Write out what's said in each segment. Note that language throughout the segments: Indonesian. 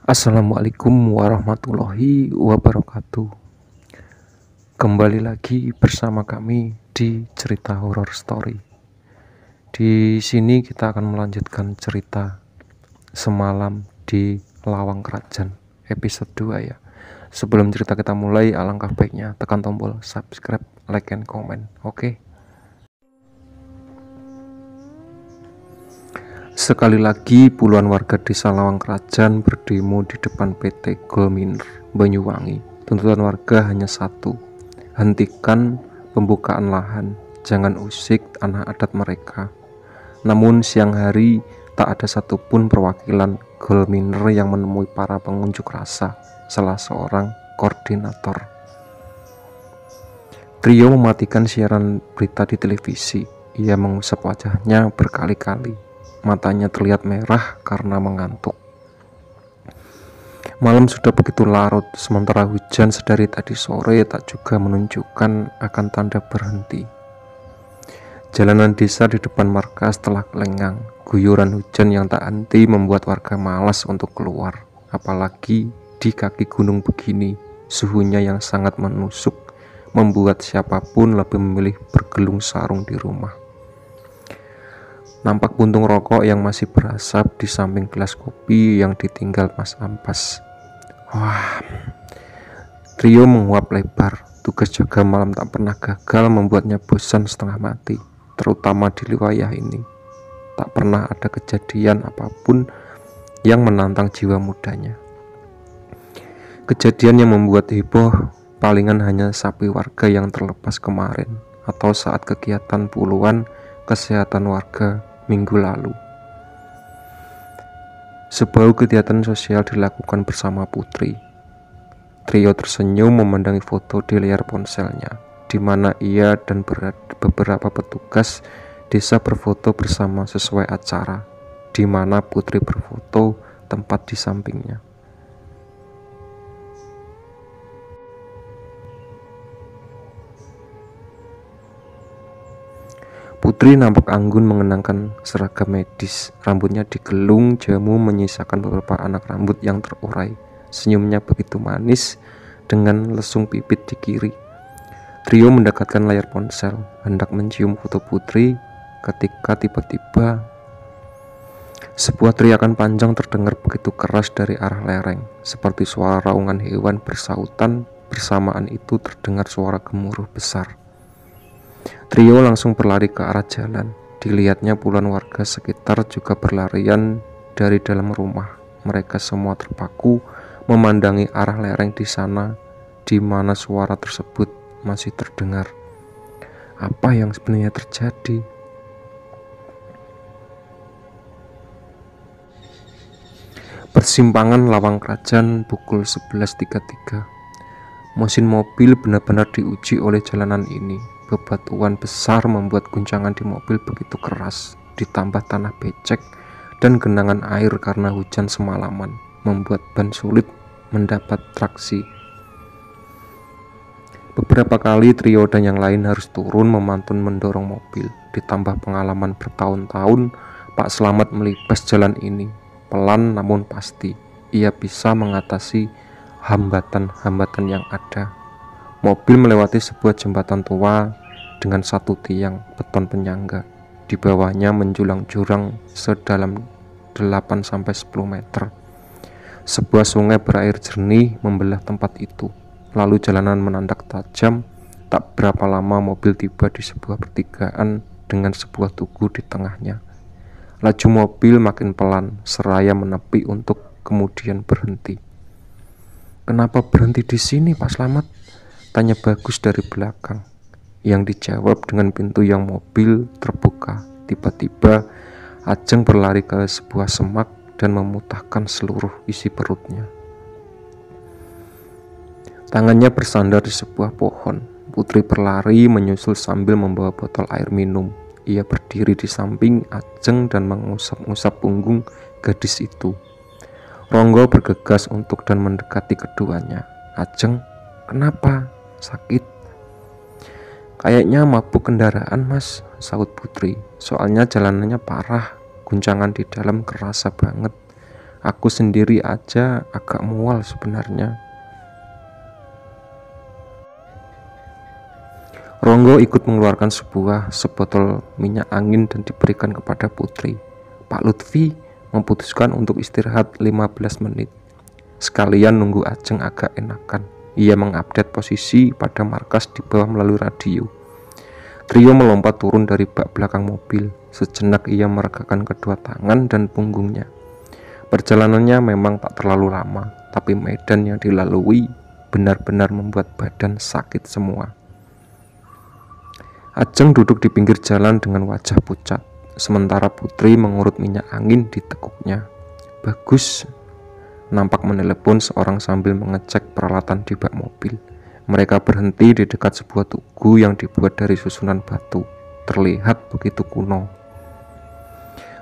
Assalamualaikum warahmatullahi wabarakatuh. Kembali lagi bersama kami di Cerita Horror Story. Di sini kita akan melanjutkan cerita Semalam di Lawang Kerajaan episode 2 ya. Sebelum cerita kita mulai, alangkah baiknya tekan tombol subscribe, like and comment. Oke. Okay? Sekali lagi puluhan warga desa Lawang Kerajaan berdemo di depan PT Gominer Banyuwangi. Tuntutan warga hanya satu, hentikan pembukaan lahan, jangan usik tanah adat mereka. Namun siang hari tak ada satupun perwakilan Gominer yang menemui para pengunjuk rasa, salah seorang koordinator. Trio mematikan siaran berita di televisi. Ia mengusap wajahnya berkali-kali matanya terlihat merah karena mengantuk. Malam sudah begitu larut, sementara hujan sedari tadi sore tak juga menunjukkan akan tanda berhenti. Jalanan desa di depan markas telah lengang. Guyuran hujan yang tak henti membuat warga malas untuk keluar, apalagi di kaki gunung begini, suhunya yang sangat menusuk membuat siapapun lebih memilih bergelung sarung di rumah. Nampak puntung rokok yang masih berasap di samping gelas kopi yang ditinggal Mas Ampas. Wah, Trio menguap lebar. Tugas jaga malam tak pernah gagal membuatnya bosan setengah mati, terutama di wilayah ini. Tak pernah ada kejadian apapun yang menantang jiwa mudanya. Kejadian yang membuat heboh palingan hanya sapi warga yang terlepas kemarin atau saat kegiatan puluhan kesehatan warga minggu lalu. Sebuah kegiatan sosial dilakukan bersama Putri. Trio tersenyum memandangi foto di layar ponselnya, di mana ia dan beberapa petugas desa berfoto bersama sesuai acara, di mana Putri berfoto tempat di sampingnya. Putri nampak anggun mengenangkan seragam medis. Rambutnya digelung jamu menyisakan beberapa anak rambut yang terurai. Senyumnya begitu manis dengan lesung pipit di kiri. Trio mendekatkan layar ponsel, hendak mencium foto Putri ketika tiba-tiba sebuah teriakan panjang terdengar begitu keras dari arah lereng, seperti suara raungan hewan bersautan bersamaan itu terdengar suara gemuruh besar. Trio langsung berlari ke arah jalan. Dilihatnya puluhan warga sekitar juga berlarian dari dalam rumah. Mereka semua terpaku memandangi arah lereng di sana di mana suara tersebut masih terdengar. Apa yang sebenarnya terjadi? Persimpangan Lawang Kerajaan pukul 11.33. Mesin mobil benar-benar diuji oleh jalanan ini bebatuan besar membuat guncangan di mobil begitu keras, ditambah tanah becek dan genangan air karena hujan semalaman, membuat ban sulit mendapat traksi. Beberapa kali trio dan yang lain harus turun memantun mendorong mobil, ditambah pengalaman bertahun-tahun Pak Selamat melipas jalan ini, pelan namun pasti ia bisa mengatasi hambatan-hambatan yang ada. Mobil melewati sebuah jembatan tua dengan satu tiang beton penyangga. Di bawahnya menjulang jurang sedalam 8-10 meter. Sebuah sungai berair jernih membelah tempat itu. Lalu jalanan menandak tajam. Tak berapa lama mobil tiba di sebuah pertigaan dengan sebuah tugu di tengahnya. Laju mobil makin pelan, seraya menepi untuk kemudian berhenti. Kenapa berhenti di sini, Pak Slamet? Tanya Bagus dari belakang yang dijawab dengan pintu yang mobil terbuka. Tiba-tiba Ajeng berlari ke sebuah semak dan memutahkan seluruh isi perutnya. Tangannya bersandar di sebuah pohon. Putri berlari menyusul sambil membawa botol air minum. Ia berdiri di samping Ajeng dan mengusap-usap punggung gadis itu. Ronggo bergegas untuk dan mendekati keduanya. Ajeng, kenapa? Sakit? Kayaknya mabuk kendaraan mas, sahut putri. Soalnya jalanannya parah, guncangan di dalam kerasa banget. Aku sendiri aja agak mual sebenarnya. Ronggo ikut mengeluarkan sebuah sebotol minyak angin dan diberikan kepada putri. Pak Lutfi memutuskan untuk istirahat 15 menit. Sekalian nunggu Ajeng agak enakan. Ia mengupdate posisi pada markas di bawah melalui radio. Trio melompat turun dari bak belakang mobil. Sejenak ia meregakan kedua tangan dan punggungnya. Perjalanannya memang tak terlalu lama, tapi medan yang dilalui benar-benar membuat badan sakit semua. Ajeng duduk di pinggir jalan dengan wajah pucat, sementara Putri mengurut minyak angin di tekuknya. Bagus, nampak menelepon seorang sambil mengecek peralatan di bak mobil. Mereka berhenti di dekat sebuah tugu yang dibuat dari susunan batu. Terlihat begitu kuno.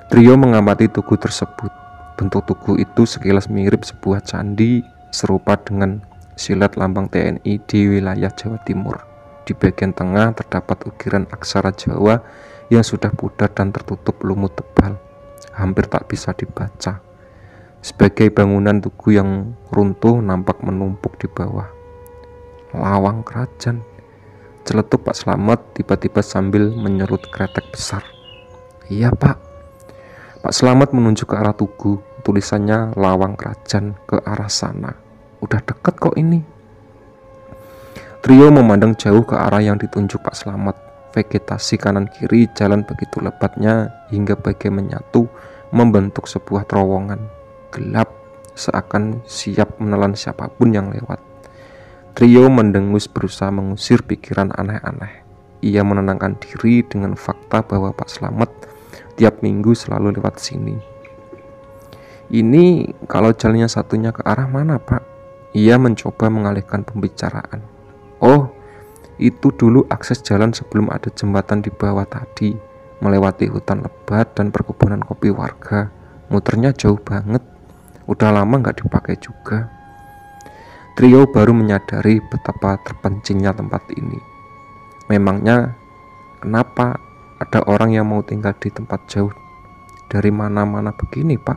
Trio mengamati tugu tersebut. Bentuk tugu itu sekilas mirip sebuah candi serupa dengan silat lambang TNI di wilayah Jawa Timur. Di bagian tengah terdapat ukiran aksara Jawa yang sudah pudar dan tertutup lumut tebal. Hampir tak bisa dibaca sebagai bangunan tugu yang runtuh nampak menumpuk di bawah. Lawang kerajaan. Celetuk Pak Selamat," tiba-tiba sambil menyerut kretek besar. Iya pak. Pak Selamat menunjuk ke arah tugu. Tulisannya lawang kerajaan ke arah sana. Udah deket kok ini. Trio memandang jauh ke arah yang ditunjuk Pak Selamat. Vegetasi kanan kiri jalan begitu lebatnya hingga bagai menyatu membentuk sebuah terowongan gelap seakan siap menelan siapapun yang lewat. Trio mendengus berusaha mengusir pikiran aneh-aneh. Ia menenangkan diri dengan fakta bahwa Pak Slamet tiap minggu selalu lewat sini. Ini kalau jalannya satunya ke arah mana, Pak? Ia mencoba mengalihkan pembicaraan. Oh, itu dulu akses jalan sebelum ada jembatan di bawah tadi, melewati hutan lebat dan perkebunan kopi warga. Muternya jauh banget udah lama nggak dipakai juga. Trio baru menyadari betapa terpencilnya tempat ini. Memangnya kenapa ada orang yang mau tinggal di tempat jauh dari mana-mana begini pak?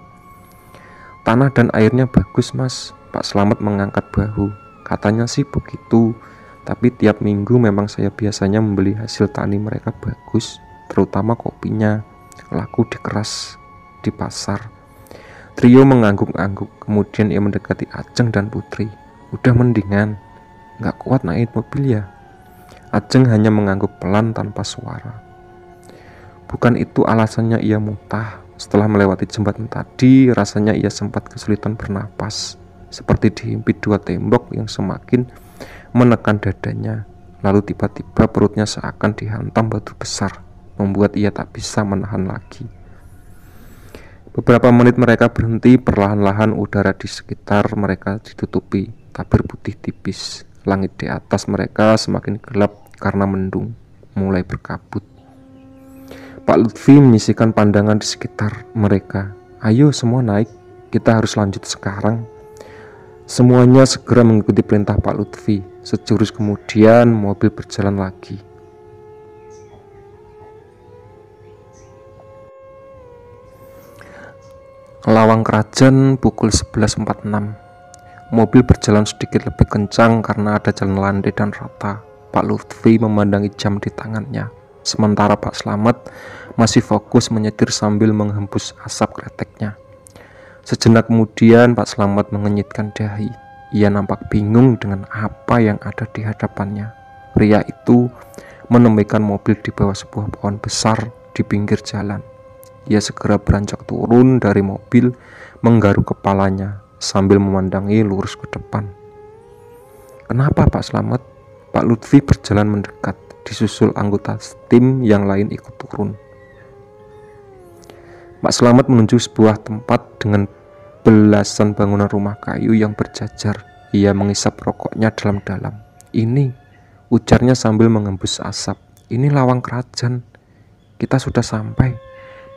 Tanah dan airnya bagus mas, Pak Selamat mengangkat bahu. Katanya sih begitu, tapi tiap minggu memang saya biasanya membeli hasil tani mereka bagus, terutama kopinya, laku di keras di pasar. Trio mengangguk-angguk, kemudian ia mendekati Ajeng dan Putri. Udah mendingan, nggak kuat naik mobil ya. Ajeng hanya mengangguk pelan tanpa suara. Bukan itu alasannya ia muntah. Setelah melewati jembatan tadi, rasanya ia sempat kesulitan bernapas, seperti dihimpit dua tembok yang semakin menekan dadanya. Lalu tiba-tiba perutnya seakan dihantam batu besar, membuat ia tak bisa menahan lagi. Beberapa menit mereka berhenti, perlahan-lahan udara di sekitar mereka ditutupi tabir putih tipis. Langit di atas mereka semakin gelap karena mendung mulai berkabut. Pak Lutfi menyisihkan pandangan di sekitar mereka. Ayo semua naik, kita harus lanjut sekarang. Semuanya segera mengikuti perintah Pak Lutfi. Sejurus kemudian mobil berjalan lagi. Lawang Kerajan pukul 11.46. Mobil berjalan sedikit lebih kencang karena ada jalan landai dan rata. Pak Lutfi memandangi jam di tangannya. Sementara Pak Slamet masih fokus menyetir sambil menghembus asap kreteknya. Sejenak kemudian Pak Slamet mengenyitkan dahi. Ia nampak bingung dengan apa yang ada di hadapannya. Pria itu menemukan mobil di bawah sebuah pohon besar di pinggir jalan. Ia segera beranjak turun dari mobil, menggaruk kepalanya sambil memandangi lurus ke depan. Kenapa Pak Slamet? Pak Lutfi berjalan mendekat, disusul anggota tim yang lain ikut turun. Pak Slamet menuju sebuah tempat dengan belasan bangunan rumah kayu yang berjajar. Ia mengisap rokoknya dalam-dalam. Ini, ujarnya sambil mengembus asap. Ini lawang kerajaan. Kita sudah sampai.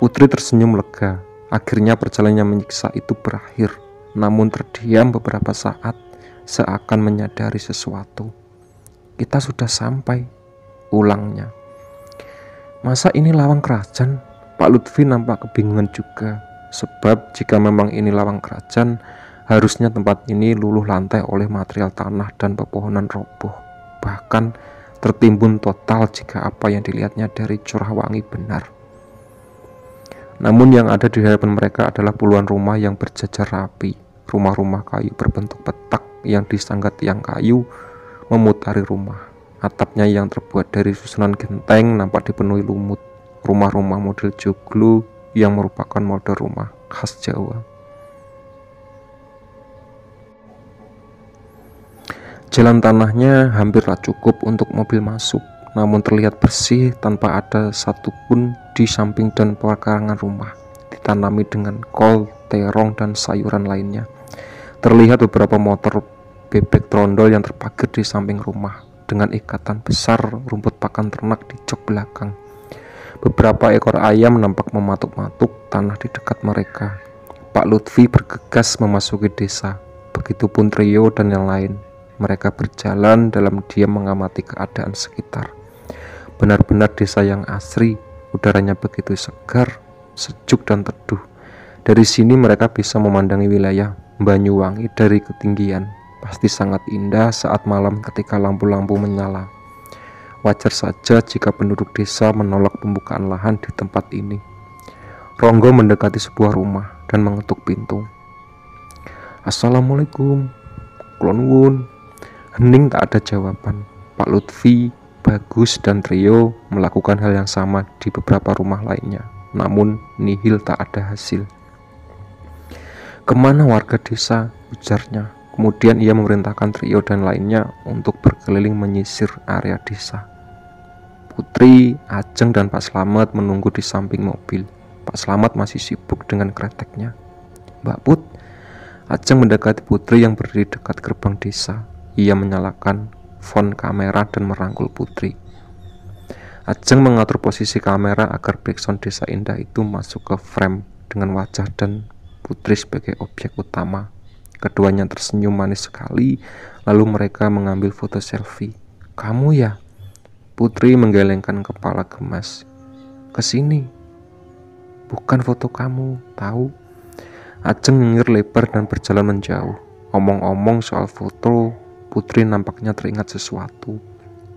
Putri tersenyum lega. Akhirnya perjalanannya menyiksa itu berakhir. Namun terdiam beberapa saat seakan menyadari sesuatu. Kita sudah sampai, ulangnya. Masa ini lawang kerajaan? Pak Lutfi nampak kebingungan juga. Sebab jika memang ini lawang kerajaan, harusnya tempat ini luluh lantai oleh material tanah dan pepohonan roboh, bahkan tertimbun total jika apa yang dilihatnya dari curah wangi benar. Namun yang ada di hadapan mereka adalah puluhan rumah yang berjajar rapi, rumah-rumah kayu berbentuk petak yang disanggat tiang kayu memutari rumah. Atapnya yang terbuat dari susunan genteng nampak dipenuhi lumut. Rumah-rumah model joglo yang merupakan model rumah khas Jawa. Jalan tanahnya hampirlah cukup untuk mobil masuk namun terlihat bersih tanpa ada satupun di samping dan pekarangan rumah ditanami dengan kol, terong, dan sayuran lainnya. Terlihat beberapa motor bebek trondol yang terpakir di samping rumah dengan ikatan besar rumput pakan ternak di jok belakang. Beberapa ekor ayam nampak mematuk-matuk tanah di dekat mereka. Pak Lutfi bergegas memasuki desa, begitupun Trio dan yang lain. Mereka berjalan dalam diam mengamati keadaan sekitar. Benar-benar desa yang asri, udaranya begitu segar, sejuk dan teduh. Dari sini mereka bisa memandangi wilayah Banyuwangi dari ketinggian. Pasti sangat indah saat malam ketika lampu-lampu menyala. Wajar saja jika penduduk desa menolak pembukaan lahan di tempat ini. Ronggo mendekati sebuah rumah dan mengetuk pintu. Assalamualaikum, Klonwun. Hening tak ada jawaban. Pak Lutfi Bagus dan Rio melakukan hal yang sama di beberapa rumah lainnya, namun nihil tak ada hasil. Kemana warga desa? ujarnya. Kemudian ia memerintahkan Trio dan lainnya untuk berkeliling menyisir area desa. Putri, Ajeng, dan Pak Slamet menunggu di samping mobil. Pak Slamet masih sibuk dengan kreteknya. Mbak Put, Ajeng mendekati Putri yang berdiri dekat gerbang desa. Ia menyalakan font kamera dan merangkul putri. Ajeng mengatur posisi kamera agar background desa indah itu masuk ke frame dengan wajah dan putri sebagai objek utama. Keduanya tersenyum manis sekali, lalu mereka mengambil foto selfie. Kamu ya? Putri menggelengkan kepala gemas. Kesini. Bukan foto kamu, tahu? Ajeng nyengir lebar dan berjalan menjauh. Omong-omong soal foto, Putri nampaknya teringat sesuatu.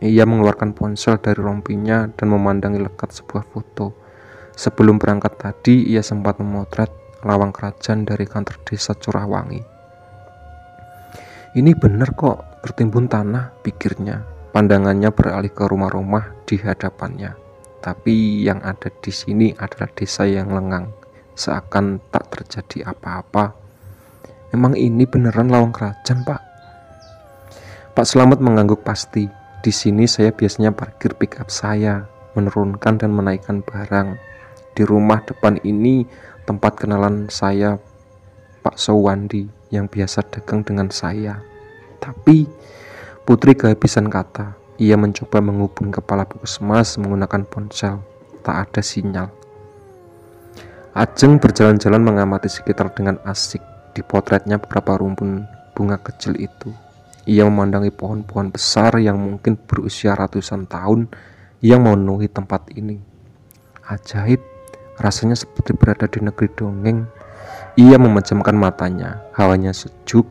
Ia mengeluarkan ponsel dari rompinya dan memandangi lekat sebuah foto. Sebelum berangkat tadi, ia sempat memotret lawang kerajaan dari kantor desa Curahwangi. Ini benar kok, tertimbun tanah, pikirnya. Pandangannya beralih ke rumah-rumah di hadapannya. Tapi yang ada di sini adalah desa yang lengang, seakan tak terjadi apa-apa. Emang ini beneran lawang kerajaan, Pak? Pak Selamat mengangguk pasti. Di sini saya biasanya parkir pickup saya, menurunkan dan menaikkan barang. Di rumah depan ini tempat kenalan saya Pak Sowandi yang biasa dagang dengan saya. Tapi Putri kehabisan kata. Ia mencoba menghubungi kepala puskesmas menggunakan ponsel. Tak ada sinyal. Ajeng berjalan-jalan mengamati sekitar dengan asik. Di potretnya beberapa rumpun bunga kecil itu. Ia memandangi pohon-pohon besar yang mungkin berusia ratusan tahun yang memenuhi tempat ini. Ajaib, rasanya seperti berada di negeri dongeng. Ia memejamkan matanya, hawanya sejuk.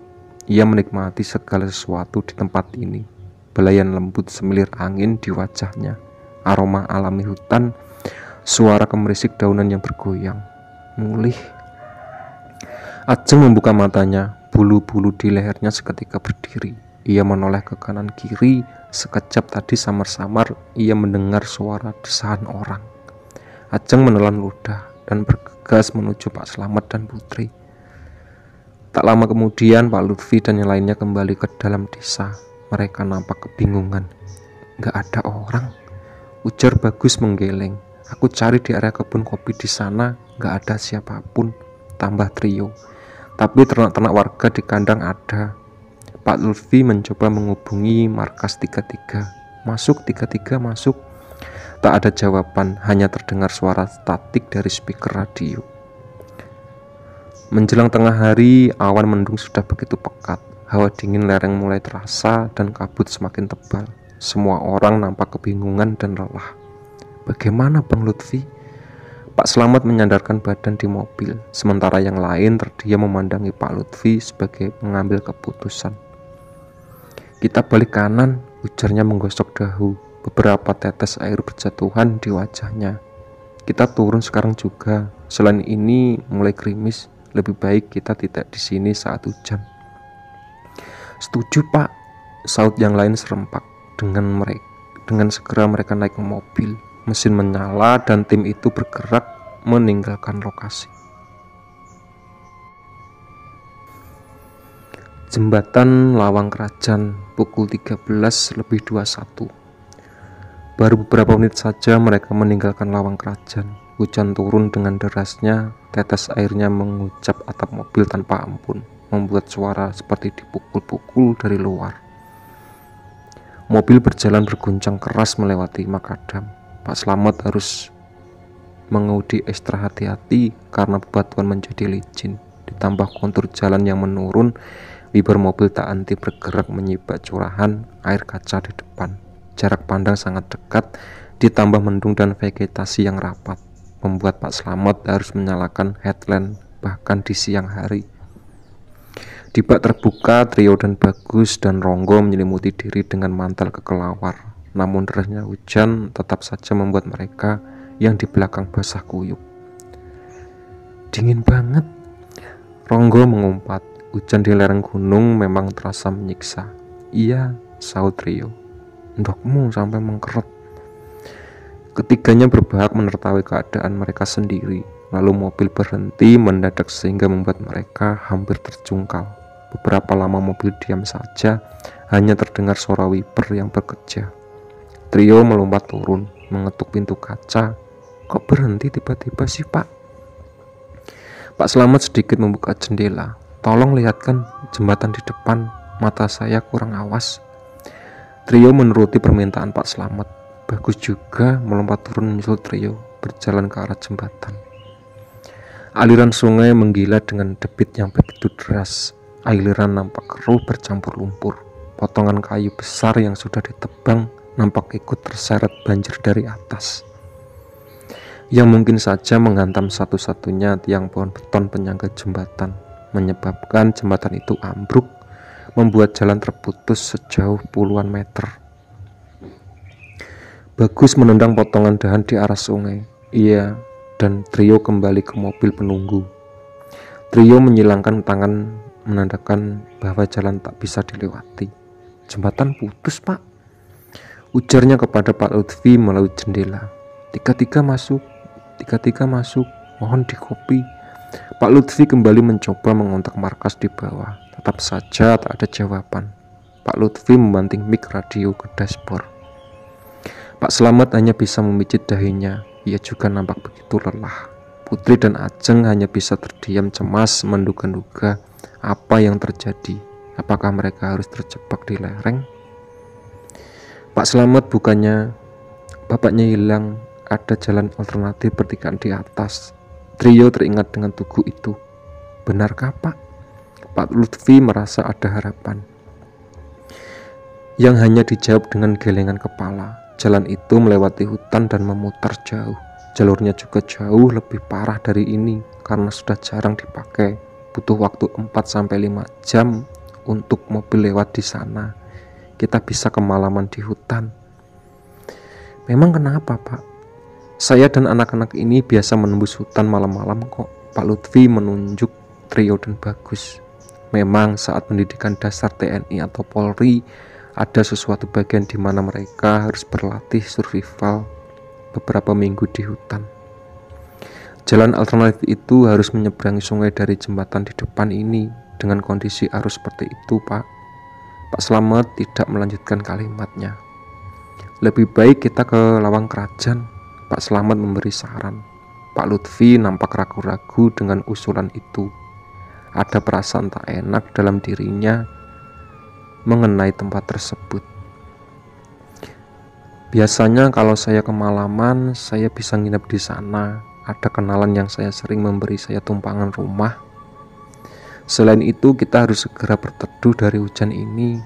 Ia menikmati segala sesuatu di tempat ini. Belayan lembut semilir angin di wajahnya, aroma alami hutan, suara kemerisik daunan yang bergoyang. Mulih. Ajeng membuka matanya, bulu-bulu di lehernya seketika berdiri. Ia menoleh ke kanan kiri, sekejap tadi samar-samar ia mendengar suara desahan orang. Ajeng menelan ludah dan bergegas menuju Pak Selamat dan Putri. Tak lama kemudian Pak Lutfi dan yang lainnya kembali ke dalam desa. Mereka nampak kebingungan. Gak ada orang. Ujar Bagus menggeleng. Aku cari di area kebun kopi di sana, gak ada siapapun. Tambah trio. Tapi ternak-ternak warga di kandang ada, Pak Lutfi mencoba menghubungi markas 33 masuk 33 masuk tak ada jawaban hanya terdengar suara statik dari speaker radio menjelang tengah hari awan mendung sudah begitu pekat hawa dingin lereng mulai terasa dan kabut semakin tebal semua orang nampak kebingungan dan lelah bagaimana Bang Lutfi Pak Selamat menyandarkan badan di mobil, sementara yang lain terdiam memandangi Pak Lutfi sebagai pengambil keputusan. Kita balik kanan, ujarnya menggosok dahu. Beberapa tetes air berjatuhan di wajahnya. Kita turun sekarang juga. Selain ini mulai gerimis, lebih baik kita tidak di sini saat hujan. Setuju, Pak. Saut yang lain serempak dengan mereka. Dengan segera mereka naik mobil. Mesin menyala dan tim itu bergerak meninggalkan lokasi. Jembatan Lawang Kerajaan pukul 13 lebih 21 Baru beberapa menit saja mereka meninggalkan Lawang Kerajaan Hujan turun dengan derasnya Tetes airnya mengucap atap mobil tanpa ampun Membuat suara seperti dipukul-pukul dari luar Mobil berjalan berguncang keras melewati Makadam Pak Selamat harus mengudi ekstra hati-hati karena bebatuan menjadi licin ditambah kontur jalan yang menurun Wiper mobil tak anti bergerak menyibak curahan air kaca di depan. Jarak pandang sangat dekat, ditambah mendung dan vegetasi yang rapat, membuat Pak Slamet harus menyalakan headlamp bahkan di siang hari. Di bak terbuka, Trio dan Bagus dan Ronggo menyelimuti diri dengan mantel kekelawar. Namun derasnya hujan tetap saja membuat mereka yang di belakang basah kuyup. Dingin banget, Ronggo mengumpat Hujan di lereng gunung memang terasa menyiksa. Iya, sahut Rio. Endokmu sampai mengkeret. Ketiganya berbahak menertawai keadaan mereka sendiri. Lalu mobil berhenti mendadak sehingga membuat mereka hampir terjungkal. Beberapa lama mobil diam saja, hanya terdengar suara wiper yang bekerja. Trio melompat turun, mengetuk pintu kaca. Kok berhenti tiba-tiba sih, Pak? Pak Selamat sedikit membuka jendela. Tolong lihatkan jembatan di depan, mata saya kurang awas. Trio menuruti permintaan Pak selamat Bagus juga melompat turun menyusul trio, berjalan ke arah jembatan. Aliran sungai menggila dengan debit yang begitu deras. Aliran nampak keruh bercampur lumpur. Potongan kayu besar yang sudah ditebang nampak ikut terseret banjir dari atas. Yang mungkin saja menghantam satu-satunya tiang pohon beton penyangga jembatan menyebabkan jembatan itu ambruk, membuat jalan terputus sejauh puluhan meter. Bagus menendang potongan dahan di arah sungai. Ia dan Trio kembali ke mobil penunggu. Trio menyilangkan tangan menandakan bahwa jalan tak bisa dilewati. Jembatan putus, Pak. Ujarnya kepada Pak Lutfi melalui jendela. Tiga-tiga masuk, tiga-tiga masuk, mohon dikopi. Pak Lutfi kembali mencoba mengontak markas di bawah. Tetap saja tak ada jawaban. Pak Lutfi membanting mik radio ke dashboard. Pak Selamat hanya bisa memicit dahinya. Ia juga nampak begitu lelah. Putri dan Ajeng hanya bisa terdiam cemas menduga-duga apa yang terjadi. Apakah mereka harus terjebak di lereng? Pak Selamat bukannya bapaknya hilang, ada jalan alternatif pertigaan di atas. Trio teringat dengan tugu itu. Benarkah Pak? Pak Lutfi merasa ada harapan. Yang hanya dijawab dengan gelengan kepala. Jalan itu melewati hutan dan memutar jauh. Jalurnya juga jauh lebih parah dari ini karena sudah jarang dipakai. Butuh waktu 4-5 jam untuk mobil lewat di sana. Kita bisa kemalaman di hutan. Memang kenapa, Pak? Saya dan anak-anak ini biasa menembus hutan malam-malam kok. Pak Lutfi menunjuk Trio dan Bagus. Memang saat pendidikan dasar TNI atau Polri ada sesuatu bagian di mana mereka harus berlatih survival beberapa minggu di hutan. Jalan alternatif itu harus menyeberangi sungai dari jembatan di depan ini dengan kondisi arus seperti itu, Pak. Pak Slamet tidak melanjutkan kalimatnya. Lebih baik kita ke Lawang Kerajaan, Pak Selamat memberi saran. Pak Lutfi nampak ragu-ragu dengan usulan itu. Ada perasaan tak enak dalam dirinya mengenai tempat tersebut. Biasanya kalau saya kemalaman, saya bisa nginep di sana. Ada kenalan yang saya sering memberi saya tumpangan rumah. Selain itu, kita harus segera berteduh dari hujan ini.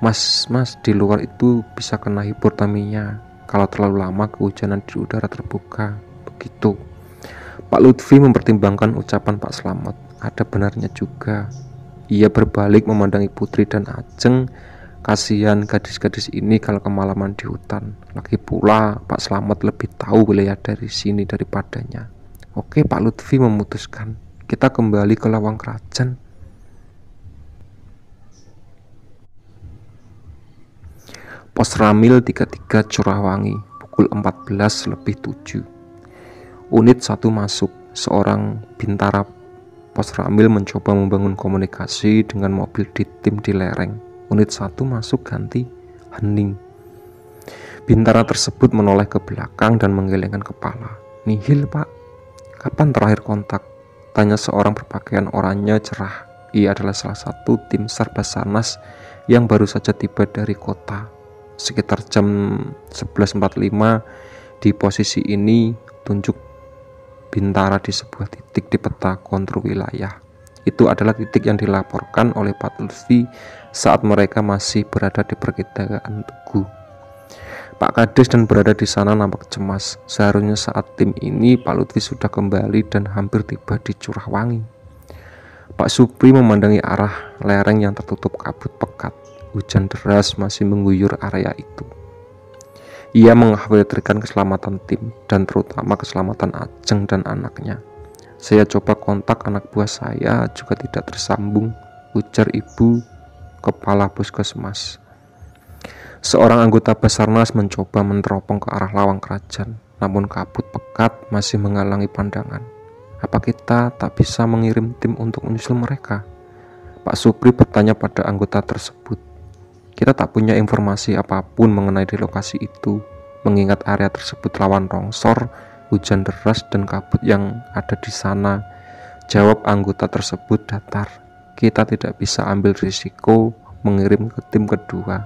Mas-mas di luar itu bisa kena hipotermia kalau terlalu lama kehujanan di udara terbuka. Begitu. Pak Lutfi mempertimbangkan ucapan Pak Selamat Ada benarnya juga. Ia berbalik memandangi Putri dan Ajeng. Kasihan gadis-gadis ini kalau kemalaman di hutan. Lagi pula Pak Selamat lebih tahu wilayah dari sini daripadanya. Oke, Pak Lutfi memutuskan. Kita kembali ke Lawang Kerajaan. Pos Ramil 33 Curahwangi, pukul 14 lebih 7. Unit 1 masuk, seorang bintara Pos Ramil mencoba membangun komunikasi dengan mobil di tim di lereng. Unit 1 masuk ganti hening. Bintara tersebut menoleh ke belakang dan menggelengkan kepala. Nihil pak, kapan terakhir kontak? Tanya seorang berpakaian orangnya cerah. Ia adalah salah satu tim sarbasanas yang baru saja tiba dari kota sekitar jam 11.45 di posisi ini tunjuk bintara di sebuah titik di peta kontur wilayah. Itu adalah titik yang dilaporkan oleh Pak Lutfi saat mereka masih berada di perkitaan Tugu. Pak Kades dan berada di sana nampak cemas. Seharusnya saat tim ini Pak Lutfi sudah kembali dan hampir tiba di Curahwangi. Pak Supri memandangi arah lereng yang tertutup kabut pekat. Hujan deras masih mengguyur area itu. Ia mengkhawatirkan keselamatan tim dan terutama keselamatan Ajeng dan anaknya. Saya coba kontak anak buah saya juga tidak tersambung, ujar ibu kepala puskesmas. Seorang anggota Basarnas mencoba meneropong ke arah lawang kerajaan, namun kabut pekat masih menghalangi pandangan. Apa kita tak bisa mengirim tim untuk menyusul mereka? Pak Supri bertanya pada anggota tersebut. Kita tak punya informasi apapun mengenai di lokasi itu, mengingat area tersebut lawan rongsor, hujan deras, dan kabut yang ada di sana. Jawab anggota tersebut datar. Kita tidak bisa ambil risiko mengirim ke tim kedua.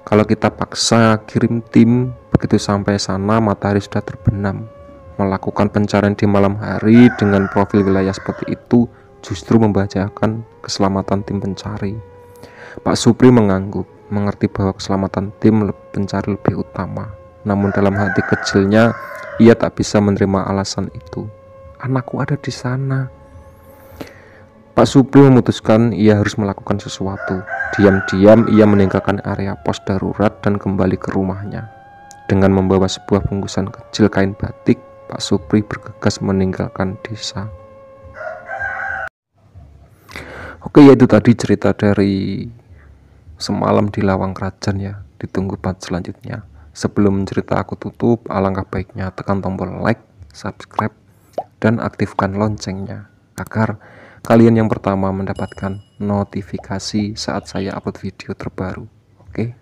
Kalau kita paksa kirim tim, begitu sampai sana matahari sudah terbenam. Melakukan pencarian di malam hari dengan profil wilayah seperti itu justru membahayakan keselamatan tim pencari. Pak Supri mengangguk, mengerti bahwa keselamatan tim pencari lebih utama. Namun dalam hati kecilnya, ia tak bisa menerima alasan itu. Anakku ada di sana. Pak Supri memutuskan ia harus melakukan sesuatu. Diam-diam ia meninggalkan area pos darurat dan kembali ke rumahnya. Dengan membawa sebuah bungkusan kecil kain batik, Pak Supri bergegas meninggalkan desa. Oke, itu tadi cerita dari semalam di lawang kerajaan ya. Ditunggu part selanjutnya. Sebelum cerita aku tutup, alangkah baiknya tekan tombol like, subscribe, dan aktifkan loncengnya agar kalian yang pertama mendapatkan notifikasi saat saya upload video terbaru. Oke. Okay?